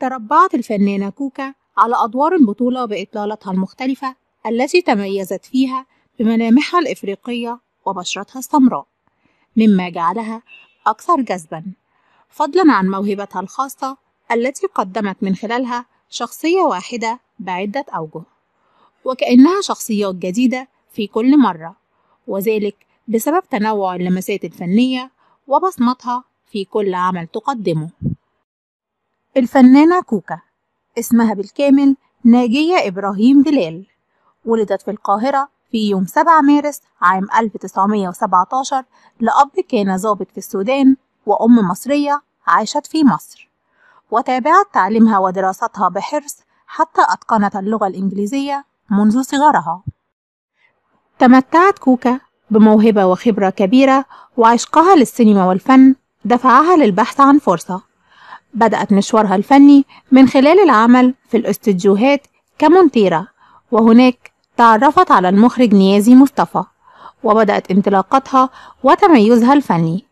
تربعت الفنانة كوكا على أدوار البطولة بإطلالتها المختلفة التي تميزت فيها بملامحها الإفريقية وبشرتها السمراء مما جعلها أكثر جذبا فضلا عن موهبتها الخاصة التي قدمت من خلالها شخصية واحدة بعدة أوجه وكأنها شخصيات جديدة في كل مرة وذلك بسبب تنوع اللمسات الفنية وبصمتها في كل عمل تقدمه الفنانة كوكا اسمها بالكامل ناجية إبراهيم دلال ولدت في القاهرة في يوم 7 مارس عام 1917 لأب كان ضابط في السودان وأم مصرية عاشت في مصر وتابعت تعليمها ودراستها بحرص حتى أتقنت اللغة الإنجليزية منذ صغرها تمتعت كوكا بموهبة وخبرة كبيرة وعشقها للسينما والفن دفعها للبحث عن فرصة بدأت مشوارها الفني من خلال العمل في الاستديوهات كمونتيرة وهناك تعرفت على المخرج نيازي مصطفى وبدأت انطلاقتها وتميزها الفني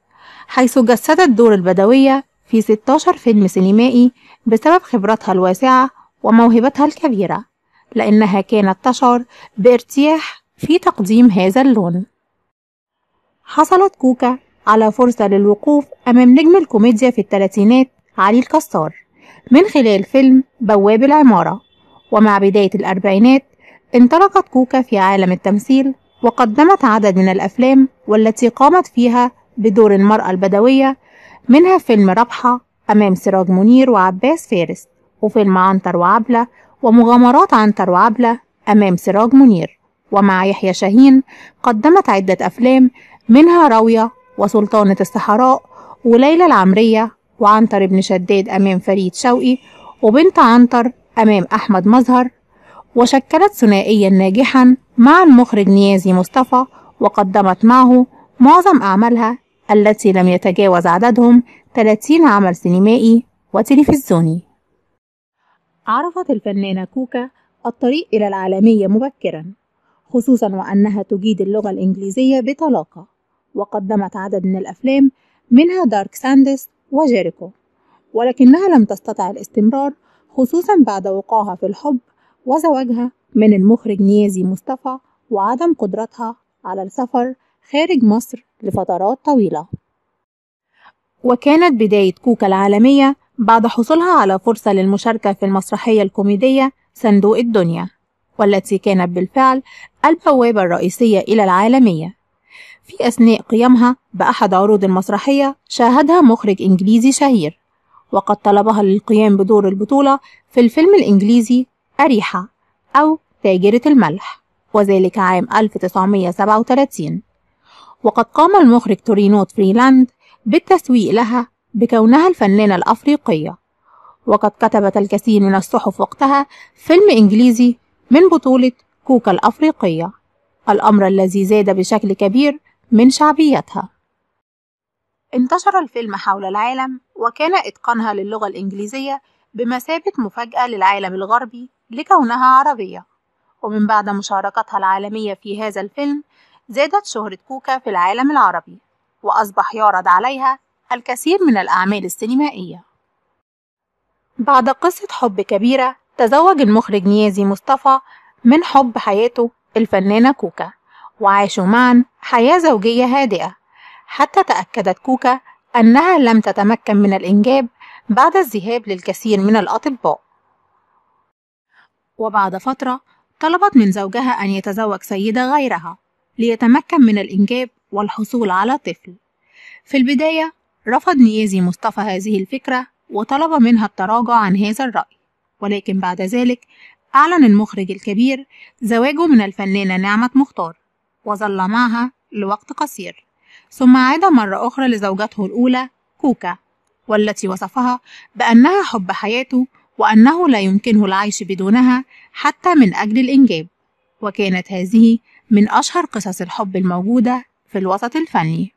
حيث جسدت دور البدوية في 16 فيلم سينمائي بسبب خبرتها الواسعة وموهبتها الكبيرة لأنها كانت تشعر بارتياح في تقديم هذا اللون حصلت كوكا على فرصة للوقوف أمام نجم الكوميديا في الثلاثينات علي الكسار من خلال فيلم بواب العمارة ومع بداية الأربعينات انطلقت كوكا في عالم التمثيل وقدمت عدد من الأفلام والتي قامت فيها بدور المرأة البدوية منها فيلم ربحة أمام سراج منير وعباس فارس وفيلم عنتر وعبلة ومغامرات عنتر وعبلة أمام سراج منير ومع يحيى شاهين قدمت عدة أفلام منها راوية وسلطانة الصحراء وليلى العمرية وعنتر بن شداد أمام فريد شوقي وبنت عنتر أمام أحمد مظهر وشكلت ثنائيا ناجحا مع المخرج نيازي مصطفى وقدمت معه معظم أعمالها التي لم يتجاوز عددهم 30 عمل سينمائي وتلفزيوني عرفت الفنانة كوكا الطريق إلى العالمية مبكرا خصوصا وأنها تجيد اللغة الإنجليزية بطلاقة وقدمت عدد من الأفلام منها دارك ساندس وجيريكو ولكنها لم تستطع الاستمرار خصوصا بعد وقوعها في الحب وزواجها من المخرج نيازي مصطفى وعدم قدرتها على السفر خارج مصر لفترات طويلة وكانت بداية كوكا العالمية بعد حصولها على فرصة للمشاركة في المسرحية الكوميدية صندوق الدنيا والتي كانت بالفعل البوابة الرئيسية إلى العالمية في أثناء قيامها بأحد عروض المسرحية شاهدها مخرج إنجليزي شهير وقد طلبها للقيام بدور البطولة في الفيلم الإنجليزي أريحة أو تاجرة الملح وذلك عام 1937 وقد قام المخرج تورينوت فريلاند بالتسويق لها بكونها الفنانة الأفريقية وقد كتبت الكثير من الصحف وقتها فيلم إنجليزي من بطولة كوكا الأفريقية الأمر الذي زاد بشكل كبير من شعبيتها انتشر الفيلم حول العالم وكان إتقانها للغة الإنجليزية بمثابة مفاجأة للعالم الغربي لكونها عربية ومن بعد مشاركتها العالمية في هذا الفيلم زادت شهرة كوكا في العالم العربي وأصبح يعرض عليها الكثير من الأعمال السينمائية بعد قصة حب كبيرة تزوج المخرج نيازي مصطفى من حب حياته الفنانة كوكا وعاشوا معا حياة زوجية هادئة حتى تأكدت كوكا أنها لم تتمكن من الإنجاب بعد الذهاب للكثير من الأطباء وبعد فترة طلبت من زوجها أن يتزوج سيدة غيرها ليتمكن من الإنجاب والحصول على طفل في البداية رفض نيازي مصطفى هذه الفكرة وطلب منها التراجع عن هذا الرأي ولكن بعد ذلك أعلن المخرج الكبير زواجه من الفنانة نعمة مختار وظل معها لوقت قصير ثم عاد مرة أخرى لزوجته الأولى كوكا والتي وصفها بأنها حب حياته وأنه لا يمكنه العيش بدونها حتى من أجل الإنجاب وكانت هذه من أشهر قصص الحب الموجودة في الوسط الفني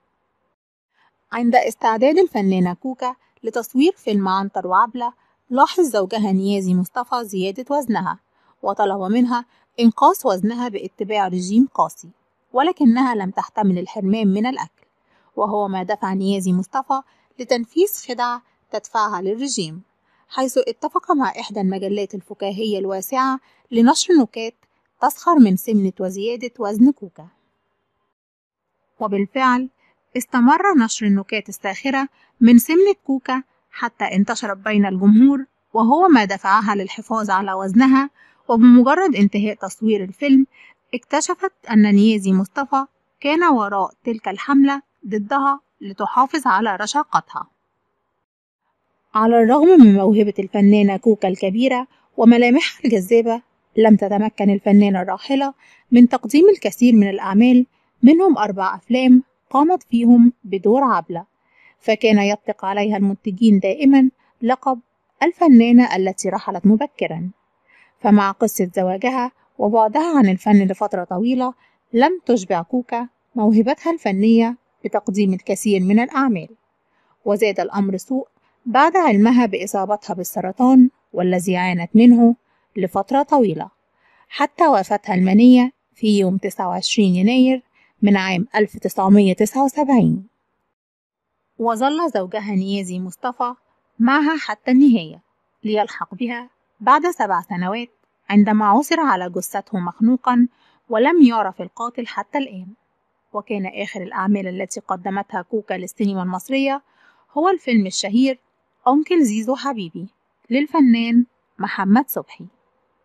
عند استعداد الفنانة كوكا لتصوير فيلم عنتر وعبلة لاحظ زوجها نيازي مصطفى زيادة وزنها وطلب منها إنقاص وزنها باتباع رجيم قاسي ولكنها لم تحتمل الحرمان من الأكل وهو ما دفع نيازي مصطفى لتنفيذ خدع تدفعها للرجيم حيث اتفق مع إحدى المجلات الفكاهية الواسعة لنشر نكات تسخر من سمنة وزيادة وزن كوكا وبالفعل استمر نشر النكات الساخرة من سمنة كوكا حتى انتشرت بين الجمهور وهو ما دفعها للحفاظ على وزنها وبمجرد انتهاء تصوير الفيلم اكتشفت أن نيازي مصطفى كان وراء تلك الحملة ضدها لتحافظ على رشاقتها على الرغم من موهبة الفنانة كوكا الكبيرة وملامحها الجذابة لم تتمكن الفنانة الراحلة من تقديم الكثير من الأعمال منهم أربع أفلام قامت فيهم بدور عبلة فكان يطلق عليها المنتجين دائما لقب الفنانة التي رحلت مبكرا فمع قصة زواجها وبعدها عن الفن لفترة طويلة لم تشبع كوكا موهبتها الفنية بتقديم الكثير من الأعمال وزاد الأمر سوء بعد علمها بإصابتها بالسرطان والذي عانت منه لفترة طويلة حتى وفاتها المنية في يوم 29 يناير من عام 1979 وظل زوجها نيازي مصطفى معها حتى النهاية ليلحق بها بعد سبع سنوات عندما عثر على جثته مخنوقا ولم يعرف القاتل حتى الآن وكان آخر الأعمال التي قدمتها كوكا للسينما المصرية هو الفيلم الشهير أنكل زيزو حبيبي للفنان محمد صبحي